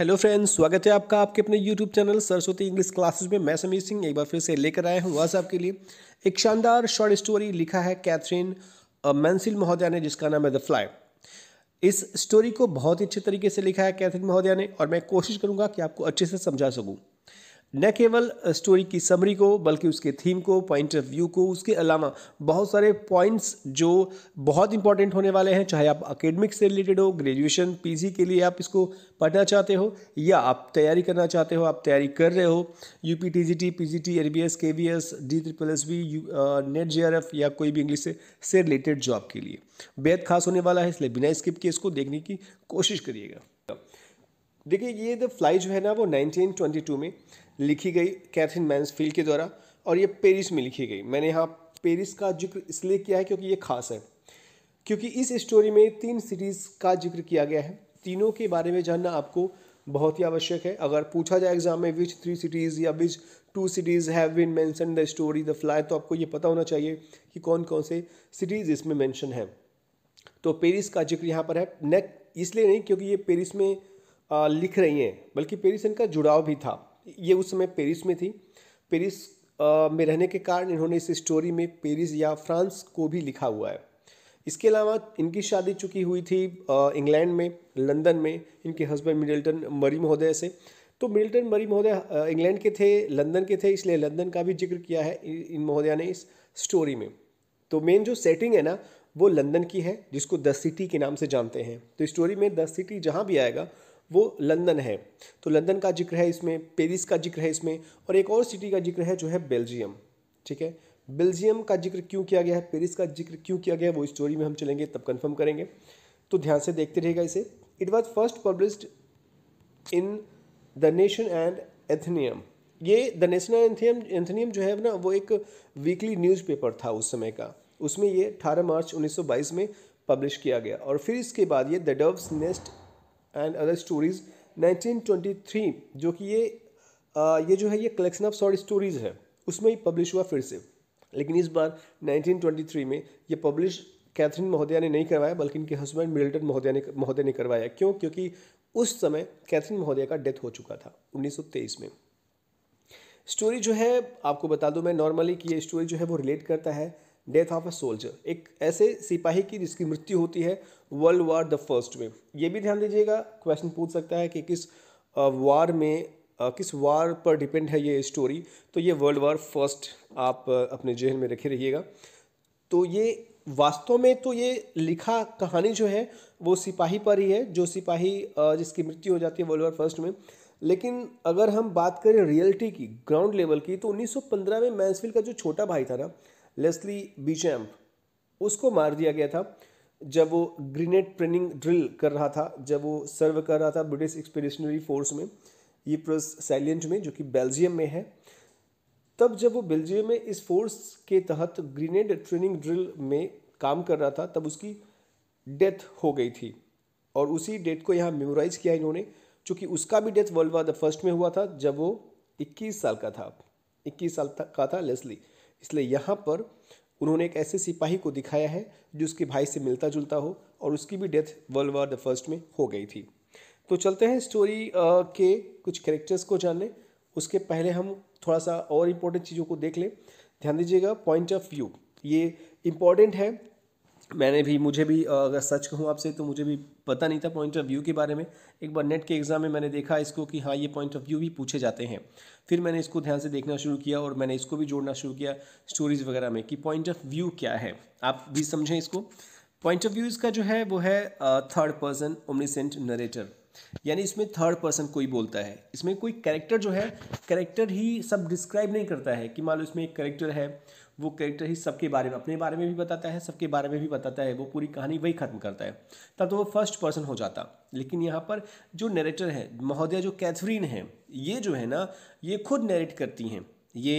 hello friends स्वागत है आपका आपके अपने YouTube channel Saraswati English classes में मैं समीर सिंह एक बार फिर से लेकर आया हूँ वह साहब के लिए एक शानदार शॉर्ट स्टोरी लिखा है कैथरीन मैंसिल महोदया ने जिसका नाम है द फ्लाई इस स्टोरी को बहुत ही अच्छे तरीके से लिखा है कैथरीन महोदया ने और मैं कोशिश करूँगा कि आपको अच्छे से समझा सकूँ न केवल स्टोरी की समरी को बल्कि उसके थीम को पॉइंट ऑफ व्यू को उसके अलावा बहुत सारे पॉइंट्स जो बहुत इंपॉर्टेंट होने वाले हैं चाहे आप अकेडमिक से रिलेटेड हो ग्रेजुएशन पीजी के लिए आप इसको पढ़ना चाहते हो या आप तैयारी करना चाहते हो आप तैयारी कर रहे हो U P T G T P G T N B S K V S D triple S B NET J R F या कोई भी इंग्लिश से से रिलेटेड जॉब के लिए बेहद खास होने वाला है इसलिए बिना स्किप के इसको देखने की कोशिश करिएगा देखिए ये द फ्लाई जो है ना वो 1922 में लिखी गई कैथरीन मैंसफील्ड के द्वारा और ये पेरिस में लिखी गई मैंने यहाँ पेरिस का जिक्र इसलिए किया है क्योंकि ये खास है क्योंकि इस स्टोरी में तीन सीरीज़ का जिक्र किया गया है तीनों के बारे में जानना आपको बहुत ही आवश्यक है अगर पूछा जाए एग्जाम में विच थ्री सिटीज़ या which two cities have been mention the story the fly तो आपको ये पता होना चाहिए कि कौन कौन से सिटीज़ इसमें मेंशन हैं तो पेरिस का जिक्र यहाँ पर है नेक इसलिए नहीं क्योंकि ये पेरिस में लिख रही हैं बल्कि पेरिस इनका जुड़ाव भी था ये उस समय पेरिस में थी पेरिस में रहने के कारण इन्होंने इस स्टोरी में पेरिस या फ्रांस को भी लिखा हुआ है इसके अलावा इनकी शादी चुकी हुई थी इंग्लैंड में लंदन में इनके हस्बैंड मिडिल्टन मरी महोदय से तो मिडल्टन मरी महोदय इंग्लैंड के थे लंदन के थे इसलिए लंदन का भी जिक्र किया है इन महोदया ने इस स्टोरी में तो मेन जो सेटिंग है ना वो लंदन की है जिसको द सिटी के नाम से जानते हैं तो स्टोरी में द सिटी जहाँ भी आएगा वो लंदन है तो लंदन का जिक्र है इसमें पेरिस का जिक्र है इसमें और एक और सिटी का जिक्र है जो है बेल्जियम ठीक है बेल्जियम का जिक्र क्यों किया गया है पेरिस का जिक्र क्यों किया गया है वो स्टोरी में हम चलेंगे तब कन्फर्म करेंगे तो ध्यान से देखते रहेगा इसे it was first publish in the nation and Athenaeum ये द नेशनल एंथियम एंथनियम जो है ना वो एक वीकली न्यूज़पेपर था उस समय का उसमें ये 18 मार्च 1922 में पब्लिश किया गया और फिर इसके बाद ये the doves nest and other stories 1923 जो कि ये आ, ये जो है ये कलेक्शन ऑफ शॉर्ट स्टोरीज़ है उसमें ही पब्लिश हुआ फिर से लेकिन इस बार 1923 में ये पब्लिश कैथरीन महोदया ने नहीं करवाया बल्कि इनके हस्बैंड मिल्टन महोदया ने महोदय ने करवाया क्यों क्योंकि उस समय कैथरीन महोदया का डेथ हो चुका था 1923 में स्टोरी जो है आपको बता दूं मैं नॉर्मली कि ये स्टोरी जो है वो रिलेट करता है डेथ ऑफ अ सोल्जर एक ऐसे सिपाही की जिसकी मृत्यु होती है वर्ल्ड वार द फर्स्ट में ये भी ध्यान दीजिएगा क्वेश्चन पूछ सकता है कि किस वार uh, में uh, किस वार पर डिपेंड है ये स्टोरी तो ये वर्ल्ड वार फर्स्ट आप uh, अपने जहन में रखे रहिएगा तो ये वास्तव में तो ये लिखा कहानी जो है वो सिपाही पर ही है जो सिपाही जिसकी मृत्यु हो जाती है वर्ल्ड वार फर्स्ट में लेकिन अगर हम बात करें रियलिटी की ग्राउंड लेवल की तो 1915 में मैंसफील्ड का जो छोटा भाई था ना लेस्ली बीचैम्प उसको मार दिया गया था जब वो ग्रीनेड ट्रेनिंग ड्रिल कर रहा था जब वो सर्व कर रहा था ब्रिटिश एक्सपेडिशनरी फोर्स में ये प्लस सैलियंट में जो कि बेल्जियम में है तब जब वो बेल्जियम में इस फोर्स के तहत ग्रीनेड ट्रेनिंग ड्रिल में काम कर रहा था तब उसकी डेथ हो गई थी और उसी डेट को यहाँ मेमोराइज किया इन्होंने चूँकि उसका भी death world war the first में हुआ था जब वो इक्कीस साल का था इक्कीस साल का था लेस्ली इसलिए यहाँ पर उन्होंने एक ऐसे सिपाही को दिखाया है जो उसके भाई से मिलता जुलता हो और उसकी भी death world war the first में हो गई थी तो चलते हैं स्टोरी के कुछ कैरेक्टर्स को जानने उसके पहले हम थोड़ा सा और इम्पोर्टेंट चीज़ों को देख लें ध्यान दीजिएगा पॉइंट ऑफ व्यू ये इम्पॉर्टेंट है मैंने भी मुझे भी अगर सच कहूँ आपसे तो मुझे भी पता नहीं था पॉइंट ऑफ व्यू के बारे में एक बार नेट के एग्ज़ाम में मैंने देखा इसको कि हाँ ये पॉइंट ऑफ व्यू भी पूछे जाते हैं फिर मैंने इसको ध्यान से देखना शुरू किया और मैंने इसको भी जोड़ना शुरू किया स्टोरीज़ वगैरह में कि पॉइंट ऑफ व्यू क्या है आप भी समझें इसको पॉइंट ऑफ व्यू इसका जो है वो है थर्ड पर्सन ओमनीसेंट नरेटर यानी इसमें थर्ड पर्सन कोई बोलता है इसमें कोई कैरेक्टर जो है कैरेक्टर ही सब डिस्क्राइब नहीं करता है कि मान लो इसमें एक कैरेक्टर है वो कैरेक्टर ही सबके बारे में अपने बारे में भी बताता है सबके बारे में भी बताता है वो पूरी कहानी वही ख़त्म करता है तब तो वो फर्स्ट पर्सन हो जाता लेकिन यहाँ पर जो नरेटर है महोदया जो कैथरीन है ये जो है ना ये खुद नरेट करती हैं ये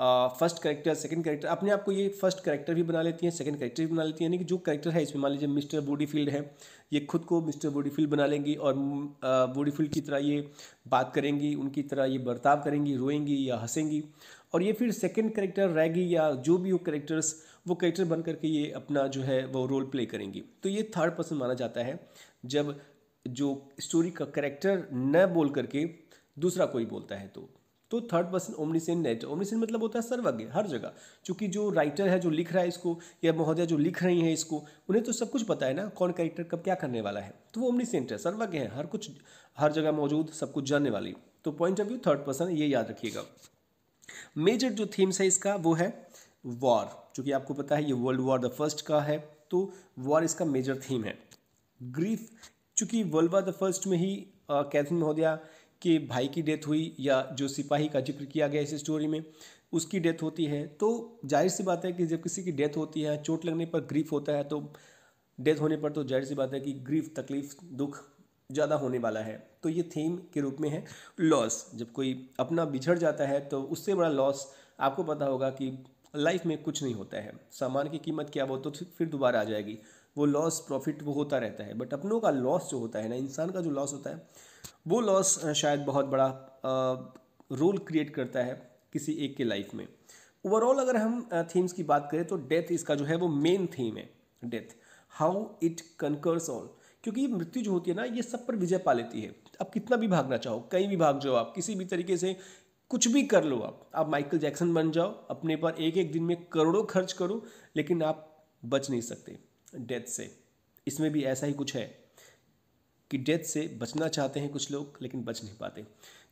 फर्स्ट करेक्टर सेकंड करेक्टर अपने आप को ये फर्स्ट करेक्टर भी बना लेती हैं सेकंड करेक्टर भी बना लेती हैं यानी कि जो करेक्टर है इसमें मान लीजिए मिस्टर बोडी फील्ड है ये खुद को मिस्टर बॉडी बना लेंगी और बॉडी की तरह ये बात करेंगी उनकी तरह ये बर्ताव करेंगी रोएंगी या हंसेंगी और ये फिर सेकेंड करेक्टर रहेगी या जो भी वो करेक्टर्स वो करेक्टर बन करके ये अपना जो है वो रोल प्ले करेंगी तो ये थर्ड पर्सन माना जाता है जब जो स्टोरी का करेक्टर न बोल करके दूसरा कोई बोलता है तो तो third person omniscient writer omniscient मतलब होता है सर्वज्ञ हर जगह चूँकि जो राइटर है जो लिख रहा है इसको या महोदय जो लिख रही हैं इसको उन्हें तो सब कुछ पता है ना कौन कैरेक्टर कब क्या करने वाला है तो वो ओमनिसेंट है सर्वज्ञ है हर कुछ हर जगह मौजूद सब कुछ जानने वाली तो point of view third person ये याद रखिएगा मेजर जो थीम्स है इसका वो है वॉर चूँकि आपको पता है ये वर्ल्ड वॉर द फर्स्ट का है तो वॉर इसका मेजर थीम है ग्रीफ चूंकि वर्ल्ड वॉर द फर्स्ट में ही कैथरीन महोदया के भाई की डेथ हुई या जो सिपाही का जिक्र किया गया इस स्टोरी में उसकी डेथ होती है तो जाहिर सी बात है कि जब किसी की डेथ होती है चोट लगने पर ग्रीफ होता है तो डेथ होने पर तो जाहिर सी बात है कि ग्रीफ तकलीफ दुख ज़्यादा होने वाला है तो ये थीम के रूप में है लॉस जब कोई अपना बिछड़ जाता है तो उससे बड़ा लॉस आपको पता होगा कि लाइफ में कुछ नहीं होता है सामान की कीमत क्या वो तो फिर दोबारा आ जाएगी वो लॉस प्रॉफिट वो होता रहता है बट अपनों का लॉस जो होता है ना इंसान का जो लॉस होता है वो लॉस शायद बहुत बड़ा रोल क्रिएट करता है किसी एक के लाइफ में ओवरऑल अगर हम थीम्स की बात करें तो डेथ इसका जो है वो मेन थीम है death how it conquers all क्योंकि ये मृत्यु जो होती है ना ये सब पर विजय पा लेती है आप कितना भी भागना चाहो कहीं भी भाग जाओ आप किसी भी तरीके से कुछ भी कर लो आप आप माइकल जैक्सन बन जाओ अपने पर एक एक दिन में करोड़ों खर्च करो लेकिन आप बच नहीं सकते डेथ से इसमें भी ऐसा ही कुछ है कि डेथ से बचना चाहते हैं कुछ लोग लेकिन बच नहीं पाते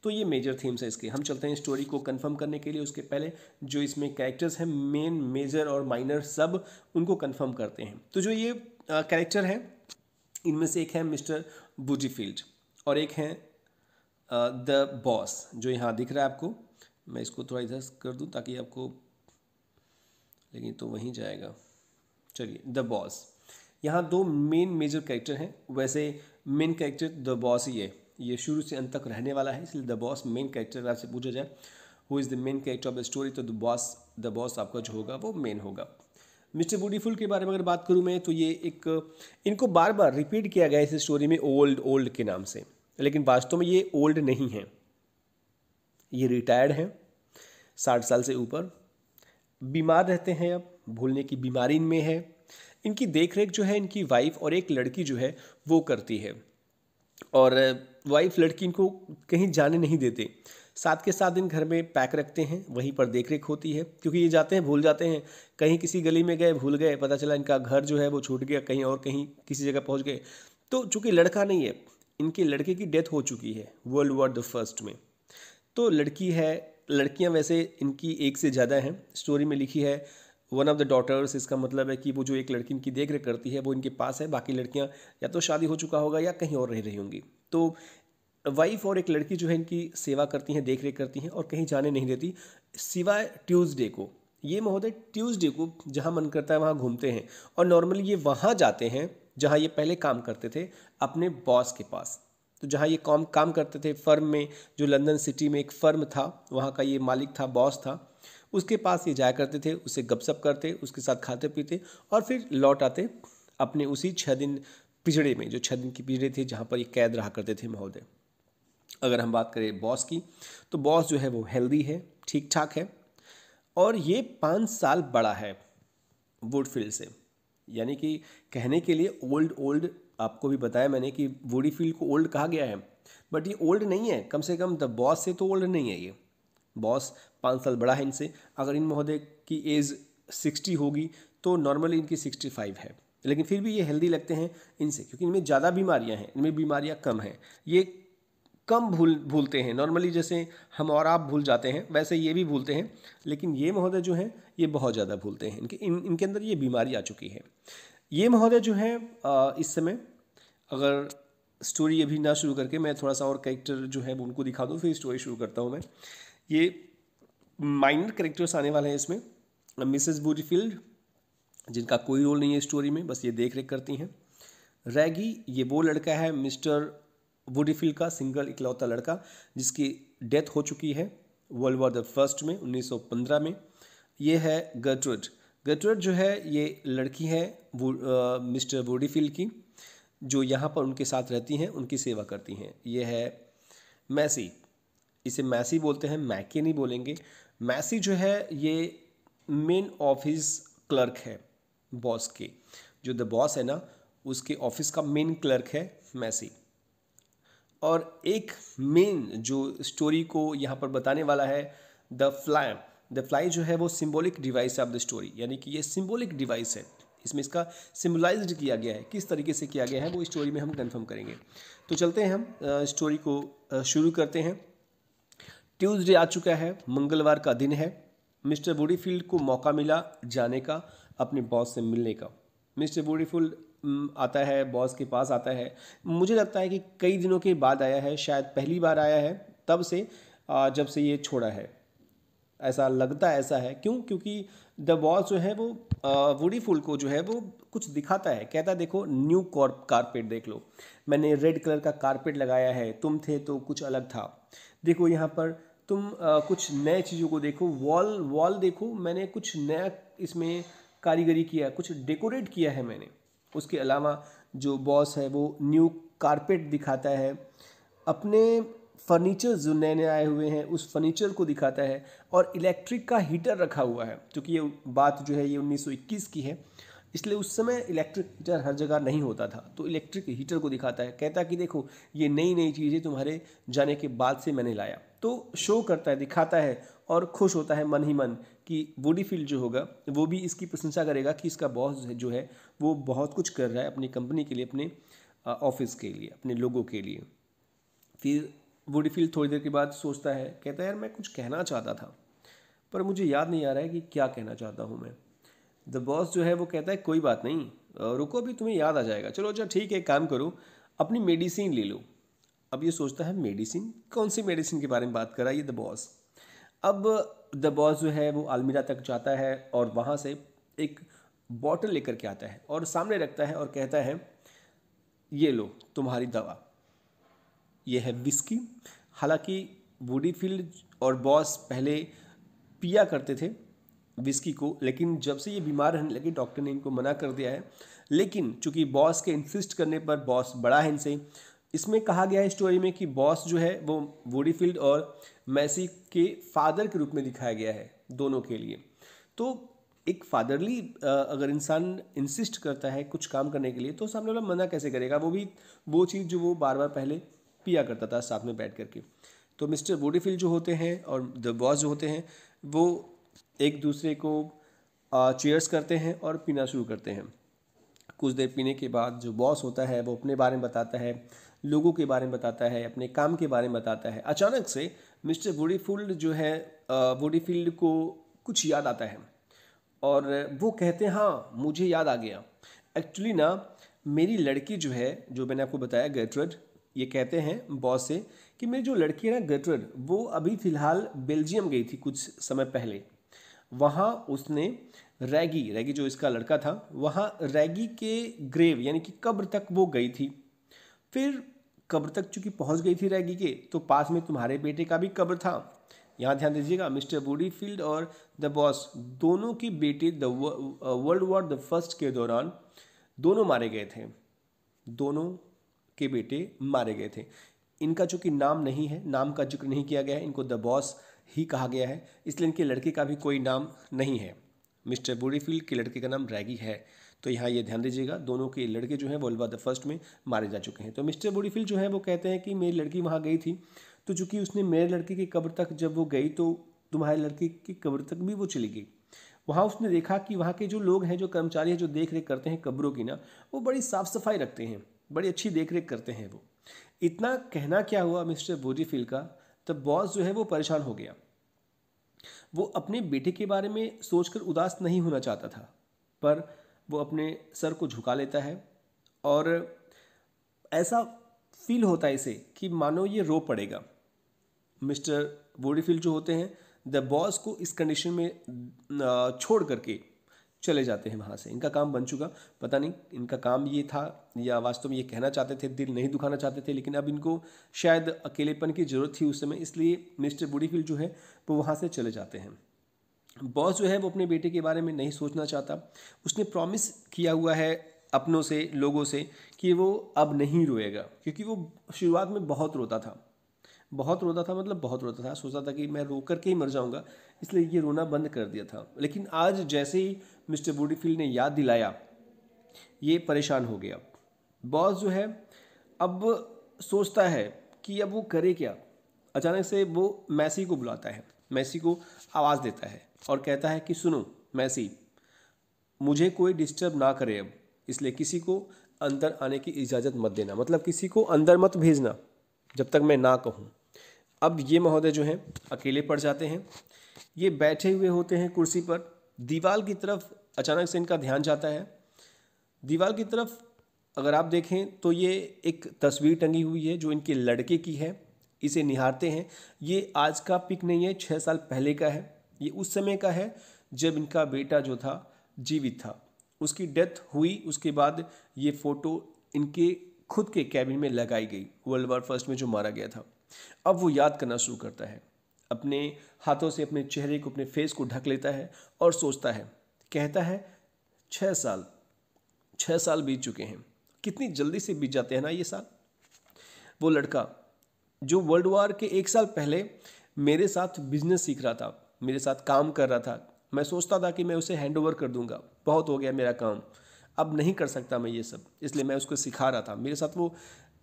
तो ये मेजर थीम्स है इसके हम चलते हैं स्टोरी को कंफर्म करने के लिए उसके पहले जो इसमें कैरेक्टर्स हैं मेन मेजर और माइनर सब उनको कंफर्म करते हैं तो जो ये कैरेक्टर हैं इनमें से एक है मिस्टर बुजीफील्ड और एक है द बॉस जो यहाँ दिख रहा है आपको मैं इसको थोड़ा इधर कर दूँ ताकि आपको लेकिन तो वहीं जाएगा चलिए द बॉस यहाँ दो मेन मेजर कैरेक्टर हैं वैसे मेन कैरेक्टर द बॉस ही है ये शुरू से अंत तक रहने वाला है इसलिए द बॉस मेन कैरेक्टर आपसे पूछा जाए who is the main character of the story तो द बॉस द बॉस आपका जो होगा वो मेन होगा मिस्टर ब्यूटीफुल के बारे में अगर बात करूँ मैं तो ये एक इनको बार बार रिपीट किया गया इस स्टोरी में ओल्ड ओल्ड के नाम से लेकिन वास्तव में ये ओल्ड नहीं है ये रिटायर्ड हैं साठ साल से ऊपर बीमार रहते हैं अब भूलने की बीमारी इनमें है इनकी देखरेख जो है इनकी वाइफ और एक लड़की जो है वो करती है और वाइफ लड़की इनको कहीं जाने नहीं देते साथ के साथ इन घर में पैक रखते हैं वहीं पर देख रेख होती है क्योंकि ये जाते हैं भूल जाते हैं कहीं किसी गली में गए भूल गए पता चला इनका घर जो है वो छूट गया कहीं और कहीं किसी जगह पहुंच गए तो चूंकि लड़का नहीं है इनके लड़के की डेथ हो चुकी है वर्ल्ड वॉर द फर्स्ट में तो लड़की है लड़कियां वैसे इनकी एक से ज़्यादा हैं स्टोरी में लिखी है वन ऑफ द डॉटर्स इसका मतलब है कि वो जो एक लड़की इनकी देख रेख करती है वो इनके पास है बाकी लड़कियाँ या तो शादी हो चुका होगा या कहीं और रह रही होंगी तो वाइफ और एक लड़की जो है इनकी सेवा करती हैं देख रेख करती हैं और कहीं जाने नहीं देती सिवाय ट्यूसडे को ये महोदय ट्यूसडे को जहाँ मन करता है वहाँ घूमते हैं और नॉर्मली ये वहाँ जाते हैं जहाँ ये पहले काम करते थे अपने बॉस के पास तो जहाँ ये काम काम करते थे फर्म में जो लंदन सिटी में एक फर्म था वहाँ का ये मालिक था बॉस था उसके पास ये जाया करते थे उसे गपसप करते उसके साथ खाते पीते और फिर लौट आते अपने उसी छः दिन पिछड़े में जो छः दिन की पिछड़े थे जहाँ पर ये कैद रहा करते थे महोदय अगर हम बात करें बॉस की तो बॉस जो है वो हेल्दी है ठीक ठाक है और ये पाँच साल बड़ा है वुडफील्ड से यानी कि कहने के लिए ओल्ड ओल्ड आपको भी बताया मैंने कि वुडीफील्ड को ओल्ड कहा गया है बट ये ओल्ड नहीं है कम से कम द बॉस से तो ओल्ड नहीं है ये बॉस पाँच साल बड़ा है इनसे अगर इन महोदय की एज सिक्सटी होगी तो नॉर्मली इनकी सिक्सटी फाइव है लेकिन फिर भी ये हेल्दी लगते हैं इनसे क्योंकि इनमें ज़्यादा बीमारियां हैं इनमें बीमारियां कम हैं ये कम भूल भूलते हैं नॉर्मली जैसे हम और आप भूल जाते हैं वैसे ये भी भूलते हैं लेकिन ये महोदय जो हैं ये बहुत ज़्यादा भूलते हैं इनके इन इनके अंदर ये बीमारी आ चुकी है ये महोदय जो हैं इस समय अगर स्टोरी अभी ना शुरू करके मैं थोड़ा सा और कैरेक्टर जो है उनको दिखा दूँ फिर स्टोरी शुरू करता हूँ मैं ये माइनर करेक्टर्स आने वाले हैं इसमें मिसेस बूरीफील्ड जिनका कोई रोल नहीं है स्टोरी में बस ये देख रेख करती हैं रैगी ये वो लड़का है मिस्टर वुडीफील्ड का सिंगल इकलौता लड़का जिसकी डेथ हो चुकी है वर्ल्ड वॉर द फर्स्ट में 1915 में ये है गर्टवर्ड गर्टवर्ड जो है ये लड़की है वो, आ, मिस्टर वुडीफील्ड की जो यहाँ पर उनके साथ रहती हैं उनकी सेवा करती हैं ये है मैसी इसे मैसी बोलते हैं मैके नहीं बोलेंगे मैसी जो है ये मेन ऑफिस क्लर्क है बॉस के जो द बॉस है ना उसके ऑफिस का मेन क्लर्क है मैसी और एक मेन जो स्टोरी को यहाँ पर बताने वाला है द फ्लाई द फ्लाई जो है वो सिंबॉलिक डिवाइस है ऑफ द स्टोरी यानी कि ये सिंबॉलिक डिवाइस है इसमें इसका सिम्बलाइज किया गया है किस तरीके से किया गया है वो स्टोरी में हम कन्फर्म करेंगे तो चलते हैं हम स्टोरी को शुरू करते हैं ट्यूसडे आ चुका है मंगलवार का दिन है मिस्टर बूडीफील्ड को मौका मिला जाने का अपने बॉस से मिलने का मिस्टर बूडीफुल आता है बॉस के पास आता है मुझे लगता है कि कई दिनों के बाद आया है शायद पहली बार आया है तब से जब से ये छोड़ा है ऐसा लगता ऐसा है क्यों क्योंकि द बॉस जो है वो वुडी फुल को जो है वो कुछ दिखाता है कहता है देखो न्यू कॉर्प कारपेट देख लो मैंने रेड कलर का कारपेट लगाया है तुम थे तो कुछ अलग था देखो यहाँ पर तुम आ, कुछ नए चीज़ों को देखो वॉल वॉल देखो मैंने कुछ नया इसमें कारीगरी किया है कुछ डेकोरेट किया है मैंने उसके अलावा जो बॉस है वो न्यू कारपेट दिखाता है अपने फर्नीचर जो नए नए आए हुए हैं उस फर्नीचर को दिखाता है और इलेक्ट्रिक का हीटर रखा हुआ है क्योंकि ये बात जो है ये 1921 की है इसलिए उस समय इलेक्ट्रिक हीटर हर जगह नहीं होता था तो इलेक्ट्रिक हीटर को दिखाता है कहता कि देखो ये नई नई चीज़ें तुम्हारे जाने के बाद से मैंने लाया तो शो करता है दिखाता है और खुश होता है मन ही मन कि बॉडी फील्ड जो होगा वो भी इसकी प्रशंसा करेगा कि इसका बॉस जो है वो बहुत कुछ कर रहा है अपनी कंपनी के लिए अपने ऑफिस के लिए अपने लोगों के लिए फिर बॉडी फील्ड थोड़ी देर के बाद सोचता है कहता है यार मैं कुछ कहना चाहता था पर मुझे याद नहीं आ रहा है कि क्या कहना चाहता हूँ मैं द बॉस जो है वो कहता है कोई बात नहीं रुको अभी तुम्हें याद आ जाएगा चलो अच्छा ठीक है काम करो अपनी मेडिसिन ले लो अब ये सोचता है मेडिसिन कौन सी मेडिसिन के बारे में बात करा ये द बॉस अब द बॉस जो है वो आलमीरा तक जाता है और वहाँ से एक बॉटल लेकर के आता है और सामने रखता है और कहता है ये लो तुम्हारी दवा ये है विस्की हालांकि वुडी फील्ड और बॉस पहले पिया करते थे विस्की को लेकिन जब से ये बीमार रहने लगे डॉक्टर ने इनको मना कर दिया है लेकिन चूंकि बॉस के इंसिस्ट करने पर बॉस बड़ा है इनसे इसमें कहा गया है स्टोरी में कि बॉस जो है वो वोडीफील्ड और मैसी के फादर के रूप में दिखाया गया है दोनों के लिए तो एक फादरली अगर इंसान इंसिस्ट करता है कुछ काम करने के लिए तो सामने वाला मना कैसे करेगा वो भी वो चीज़ जो वो बार बार पहले पिया करता था साथ में बैठ करके तो मिस्टर वोडीफील्ड जो होते हैं और द बॉस जो होते हैं वो एक दूसरे को चेयर्स करते हैं और पीना शुरू करते हैं कुछ देर पीने के बाद जो बॉस होता है वो अपने बारे में बताता है लोगों के बारे में बताता है अपने काम के बारे में बताता है अचानक से मिस्टर वोडीफील्ड जो है वोडीफील्ड को कुछ याद आता है और वो कहते हैं हाँ मुझे याद आ गया एक्चुअली ना मेरी लड़की जो है जो मैंने आपको बताया गेटरड ये कहते हैं बॉस से कि मेरी जो लड़की है ना गेटरड वो अभी फ़िलहाल बेल्जियम गई थी कुछ समय पहले वहाँ उसने रैगी रैगी जो इसका लड़का था वहाँ रैगी के ग्रेव यानी कि कब्र तक वो गई थी फिर कब्र तक चूंकि पहुंच गई थी रैगी के तो पास में तुम्हारे बेटे का भी कब्र था यहाँ ध्यान दीजिएगा मिस्टर बूडीफील्ड और द बॉस दोनों के बेटे the world war the first के दौरान दोनों मारे गए थे दोनों के बेटे मारे गए थे इनका चूँकि नाम नहीं है नाम का जिक्र नहीं किया गया है इनको द बॉस ही कहा गया है इसलिए इनके लड़के का भी कोई नाम नहीं है मिस्टर बूडीफील्ड के लड़के का नाम रैगी है तो यहाँ ये ध्यान दीजिएगा दोनों के लड़के जो हैं वो अलवा द फर्स्ट में मारे जा चुके हैं तो मिस्टर बोडीफिल जो है वो कहते हैं कि मेरी लड़की वहाँ गई थी तो चूँकि उसने मेरे लड़के की कब्र तक जब वो गई तो तुम्हारे लड़के की कब्र तक भी वो चली गई वहाँ उसने देखा कि वहाँ के जो लोग हैं जो कर्मचारी हैं जो देख रेख करते हैं कब्रों की ना वो बड़ी साफ़ सफाई रखते हैं बड़ी अच्छी देख रेख करते हैं वो इतना कहना क्या हुआ मिस्टर बोडीफिल का तब बॉस जो है वो परेशान हो गया वो अपने बेटे के बारे में सोचकर उदास नहीं होना चाहता था पर वो अपने सर को झुका लेता है और ऐसा फील होता है इसे कि मानो ये रो पड़ेगा मिस्टर बॉडीफील्ड जो होते हैं द बॉस को इस कंडीशन में छोड़ करके चले जाते हैं वहाँ से इनका काम बन चुका पता नहीं इनका काम ये था या वास्तव में ये कहना चाहते थे दिल नहीं दुखाना चाहते थे लेकिन अब इनको शायद अकेलेपन की ज़रूरत थी उस समय इसलिए मिस्टर बुडीफिल जो है वो वहाँ से चले जाते हैं बॉस जो है वो अपने बेटे के बारे में नहीं सोचना चाहता उसने प्रॉमिस किया हुआ है अपनों से लोगों से कि वो अब नहीं रोएगा क्योंकि वो शुरुआत में बहुत रोता था बहुत रोता था मतलब बहुत रोता था सोचता था कि मैं रो करके ही मर जाऊंगा इसलिए ये रोना बंद कर दिया था लेकिन आज जैसे ही मिस्टर बूडीफील्ड ने याद दिलाया ये परेशान हो गया बॉस जो है अब सोचता है कि अब वो करे क्या अचानक से वो मैसी को बुलाता है मैसी को आवाज़ देता है और कहता है कि सुनो मैसी मुझे कोई डिस्टर्ब ना करे अब इसलिए किसी को अंदर आने की इजाज़त मत देना मतलब किसी को अंदर मत भेजना जब तक मैं ना कहूँ अब ये महोदय जो हैं अकेले पड़ जाते हैं ये बैठे हुए होते हैं कुर्सी पर दीवार की तरफ अचानक से इनका ध्यान जाता है दीवार की तरफ अगर आप देखें तो ये एक तस्वीर टंगी हुई है जो इनके लड़के की है इसे निहारते हैं ये आज का पिक नहीं है छः साल पहले का है ये उस समय का है जब इनका बेटा जो था जीवित था उसकी डेथ हुई उसके बाद ये फ़ोटो इनके खुद के कैबिन में लगाई गई वर्ल्ड वार फर्स्ट में जो मारा गया था अब वो याद करना शुरू करता है अपने हाथों से अपने चेहरे को अपने फेस को ढक लेता है और सोचता है कहता है छः साल छः साल बीत चुके हैं कितनी जल्दी से बीत जाते हैं ना ये साल वो लड़का जो वर्ल्ड वार के एक साल पहले मेरे साथ बिजनेस सीख रहा था मेरे साथ काम कर रहा था मैं सोचता था कि मैं उसे हैंड ओवर कर दूंगा बहुत हो गया मेरा काम अब नहीं कर सकता मैं ये सब इसलिए मैं उसको सिखा रहा था मेरे साथ वो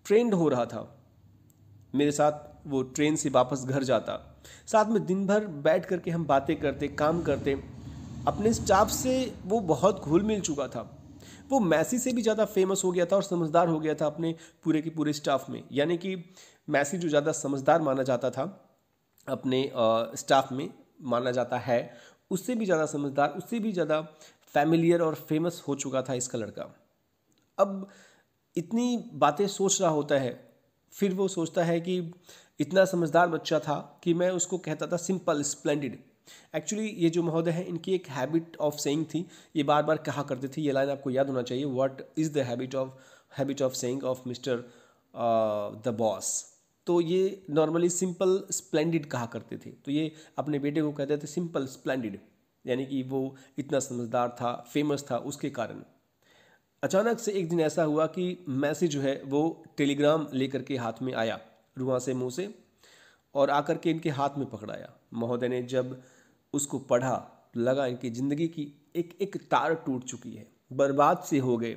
ट्रेंड हो रहा था मेरे साथ वो ट्रेन से वापस घर जाता साथ में दिन भर बैठ करके हम बातें करते काम करते अपने स्टाफ से वो बहुत घुल मिल चुका था वो मैसी से भी ज़्यादा फेमस हो गया था और समझदार हो गया था अपने पूरे के पूरे स्टाफ में यानी कि मैसी जो ज़्यादा समझदार माना जाता था अपने स्टाफ में माना जाता है उससे भी ज़्यादा समझदार उससे भी ज़्यादा फैमिलियर और फेमस हो चुका था इसका लड़का अब इतनी बातें सोच रहा होता है फिर वो सोचता है कि इतना समझदार बच्चा था कि मैं उसको कहता था सिंपल स्प्लेंडेड एक्चुअली ये जो महोदय है इनकी एक हैबिट ऑफ सेइंग थी ये बार बार कहा करते थे ये लाइन आपको याद होना चाहिए what is the habit of habit of saying of mister the boss तो ये नॉर्मली सिंपल स्प्लेंडिड कहा करते थे तो ये अपने बेटे को कहते थे सिंपल स्प्लेंडिड यानी कि वो इतना समझदार था फेमस था उसके कारण अचानक से एक दिन ऐसा हुआ कि मैसेज जो है वो टेलीग्राम लेकर के हाथ में आया रुआ से मुँह से और आकर के इनके हाथ में पकड़ाया महोदय ने जब उसको पढ़ा लगा इनकी ज़िंदगी की एक एक तार टूट चुकी है बर्बाद से हो गए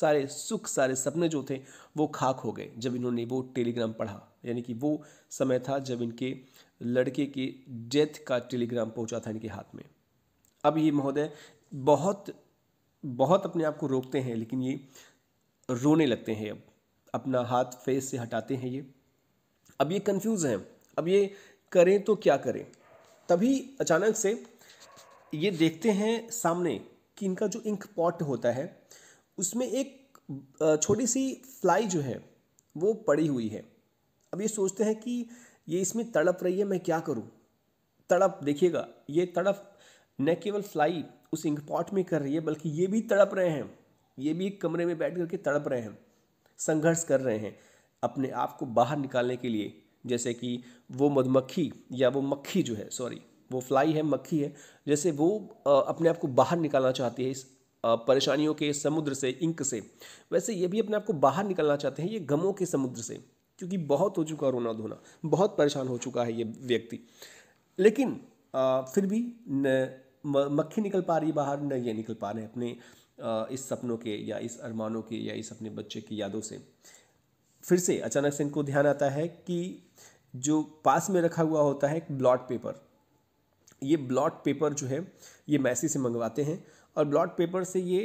सारे सुख सारे सपने जो थे वो खाक हो गए जब इन्होंने वो टेलीग्राम पढ़ा यानी कि वो समय था जब इनके लड़के के डेथ का टेलीग्राम पहुंचा था इनके हाथ में अब ये महोदय बहुत बहुत अपने आप को रोकते हैं लेकिन ये रोने लगते हैं अब अपना हाथ फेस से हटाते हैं ये अब ये कंफ्यूज हैं अब ये करें तो क्या करें तभी अचानक से ये देखते हैं सामने कि इनका जो इंक पॉट होता है उसमें एक छोटी सी फ्लाई जो है वो पड़ी हुई है अब ये सोचते हैं कि ये इसमें तड़प रही है मैं क्या करूँ तड़प देखिएगा ये तड़प न केवल फ्लाई उस इंक पॉट में कर रही है बल्कि ये भी तड़प रहे हैं ये भी एक कमरे में बैठ करके तड़प रहे हैं संघर्ष कर रहे हैं अपने आप को बाहर निकालने के लिए जैसे कि वो मधुमक्खी या वो मक्खी जो है सॉरी वो फ्लाई है मक्खी है जैसे वो अपने आप को बाहर निकालना चाहती है इस परेशानियों के समुद्र से इंक से वैसे ये भी अपने आप को बाहर निकलना चाहते हैं ये गमों के समुद्र से क्योंकि बहुत हो चुका रोना धोना बहुत परेशान हो चुका है ये व्यक्ति लेकिन आ, फिर भी न मक्खी निकल पा रही बाहर न ये निकल पा रहे अपने आ, इस सपनों के या इस अरमानों के या इस अपने बच्चे की यादों से फिर से अचानक से इनको ध्यान आता है कि जो पास में रखा हुआ होता है एक ब्लॉट पेपर ये ब्लॉट पेपर जो है ये मैसी से मंगवाते हैं और ब्लॉट पेपर से ये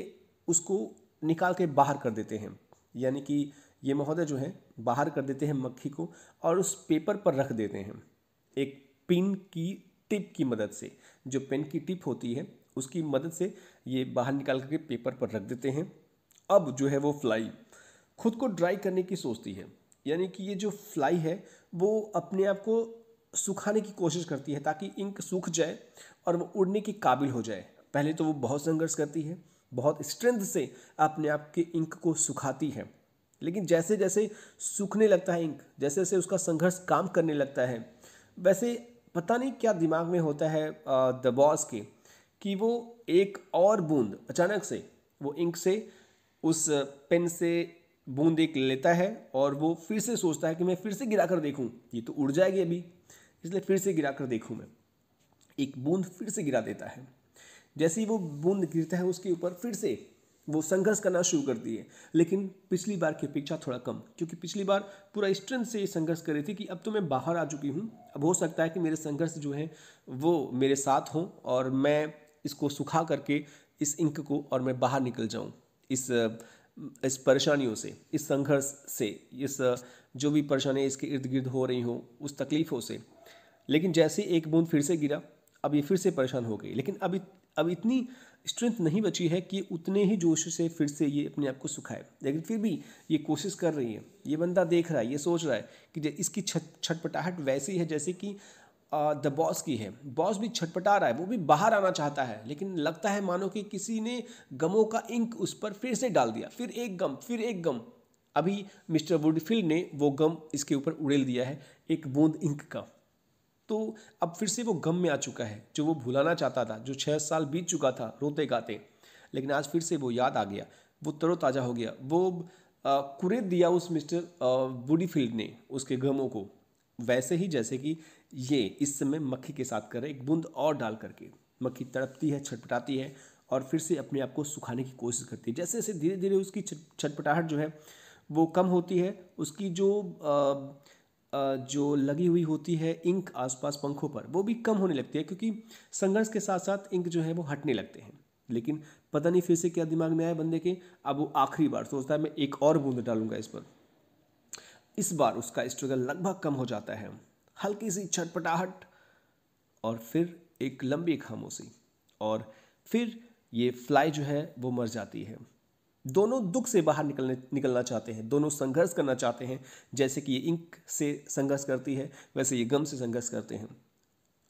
उसको निकाल के बाहर कर देते हैं यानी कि ये महोदय जो है बाहर कर देते हैं मक्खी को और उस पेपर पर रख देते हैं एक पिन की टिप की मदद से जो पेन की टिप होती है उसकी मदद से ये बाहर निकाल करके पेपर पर रख देते हैं अब जो है वो फ्लाई खुद को ड्राई करने की सोचती है यानी कि ये जो फ्लाई है वो अपने आप को सुखाने की कोशिश करती है ताकि इंक सूख जाए और वो उड़ने के काबिल हो जाए पहले तो वो बहुत संघर्ष करती है बहुत स्ट्रेंथ से अपने आप के इंक को सुखाती है लेकिन जैसे जैसे सूखने लगता है इंक जैसे जैसे उसका संघर्ष काम करने लगता है वैसे पता नहीं क्या दिमाग में होता है द बॉस के कि वो एक और बूंद अचानक से वो इंक से उस पेन से बूंद एक लेता है और वो फिर से सोचता है कि मैं फिर से गिरा कर देखूँ ये तो उड़ जाएगी अभी इसलिए फिर से गिरा कर देखूँ मैं एक बूंद फिर से गिरा देता है जैसे ही वो बूंद गिरता है उसके ऊपर फिर से वो संघर्ष करना शुरू करती है लेकिन पिछली बार की अपेक्षा थोड़ा कम क्योंकि पिछली बार पूरा स्ट्रेंथ से ये संघर्ष कर रही थी कि अब तो मैं बाहर आ चुकी हूँ अब हो सकता है कि मेरे संघर्ष जो है वो मेरे साथ हों और मैं इसको सुखा करके इस इंक को और मैं बाहर निकल जाऊँ इस इस परेशानियों से इस संघर्ष से इस जो भी परेशानियाँ इसके इर्द गिर्द हो रही हों उस तकलीफ़ों से लेकिन जैसे एक बूंद फिर से गिरा अब ये फिर से परेशान हो गई लेकिन अभी अब इतनी स्ट्रेंथ नहीं बची है कि उतने ही जोश से फिर से ये अपने आप को सुखाए लेकिन फिर भी ये कोशिश कर रही है ये बंदा देख रहा है ये सोच रहा है कि इसकी छटपटाहट वैसी है जैसे कि द बॉस की है बॉस भी छटपटा रहा है वो भी बाहर आना चाहता है लेकिन लगता है मानो कि किसी ने गमों का इंक उस पर फिर से डाल दिया फिर एक गम फिर एक गम अभी मिस्टर वुडफील्ड ने वो गम इसके ऊपर उड़ेल दिया है एक बूंद इंक का तो अब फिर से वो गम में आ चुका है जो वो भुलाना चाहता था जो छः साल बीत चुका था रोते गाते लेकिन आज फिर से वो याद आ गया वो तरोताज़ा हो गया वो कुरेद दिया उस मिस्टर वुडीफील्ड ने उसके गमों को वैसे ही जैसे कि ये इस समय मक्खी के साथ करे एक बूंद और डाल करके मक्खी तड़पती है छटपटाती है और फिर से अपने आप को सुखाने की कोशिश करती है जैसे जैसे धीरे धीरे उसकी छटपटाहट जो है वो कम होती है उसकी जो आ, जो लगी हुई होती है इंक आसपास पंखों पर वो भी कम होने लगती है क्योंकि संघर्ष के साथ साथ इंक जो है वो हटने लगते हैं लेकिन पता नहीं फिर से क्या दिमाग में आए बंदे के अब वो आखिरी बार सोचता है मैं एक और बूंद डालूंगा इस पर इस बार उसका स्ट्रगल लगभग कम हो जाता है हल्की सी छटपटाहट और फिर एक लंबी खामोशी और फिर ये फ्लाई जो है वो मर जाती है दोनों दुख से बाहर निकलने निकलना चाहते हैं दोनों संघर्ष करना चाहते हैं जैसे कि ये इंक से संघर्ष करती है वैसे ये गम से संघर्ष करते हैं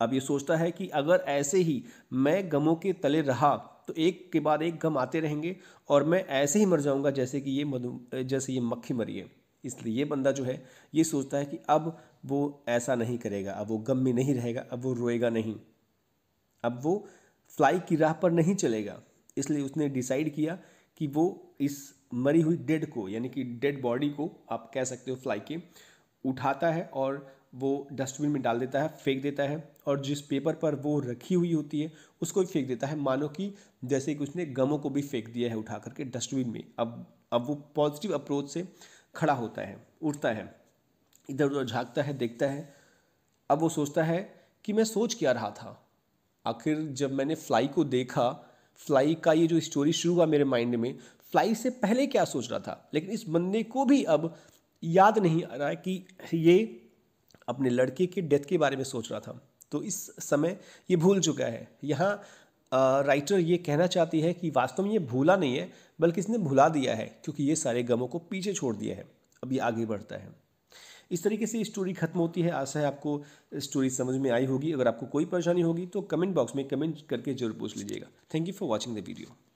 अब ये सोचता है कि अगर ऐसे ही मैं गमों के तले रहा तो एक के बाद एक गम आते रहेंगे और मैं ऐसे ही मर जाऊंगा जैसे कि ये मधु जैसे ये मक्खी मरी है इसलिए ये बंदा जो है ये सोचता है कि अब वो ऐसा नहीं करेगा अब वो गम में नहीं रहेगा अब वो रोएगा नहीं अब वो फ्लाई की राह पर नहीं चलेगा इसलिए उसने डिसाइड किया कि वो इस मरी हुई डेड को यानी कि डेड बॉडी को आप कह सकते हो फ्लाई के उठाता है और वो डस्टबिन में डाल देता है फेंक देता है और जिस पेपर पर वो रखी हुई होती है उसको भी फेंक देता है मानो कि जैसे कि उसने गमों को भी फेंक दिया है उठा करके डस्टबिन में अब अब वो पॉजिटिव अप्रोच से खड़ा होता है उठता है इधर उधर झाँकता है देखता है अब वो सोचता है कि मैं सोच क्या रहा था आखिर जब मैंने फ्लाई को देखा फ्लाई का ये जो स्टोरी शुरू हुआ मेरे माइंड में फ्लाई से पहले क्या सोच रहा था लेकिन इस बंदे को भी अब याद नहीं आ रहा है कि ये अपने लड़के के डेथ के बारे में सोच रहा था तो इस समय ये भूल चुका है यहाँ राइटर ये कहना चाहती है कि वास्तव में ये भूला नहीं है बल्कि इसने भुला दिया है क्योंकि ये सारे गमों को पीछे छोड़ दिया है अब ये आगे बढ़ता है इस तरीके से स्टोरी खत्म होती है आशा है आपको स्टोरी समझ में आई होगी अगर आपको कोई परेशानी होगी तो कमेंट बॉक्स में कमेंट करके जरूर पूछ लीजिएगा thank you for watching the video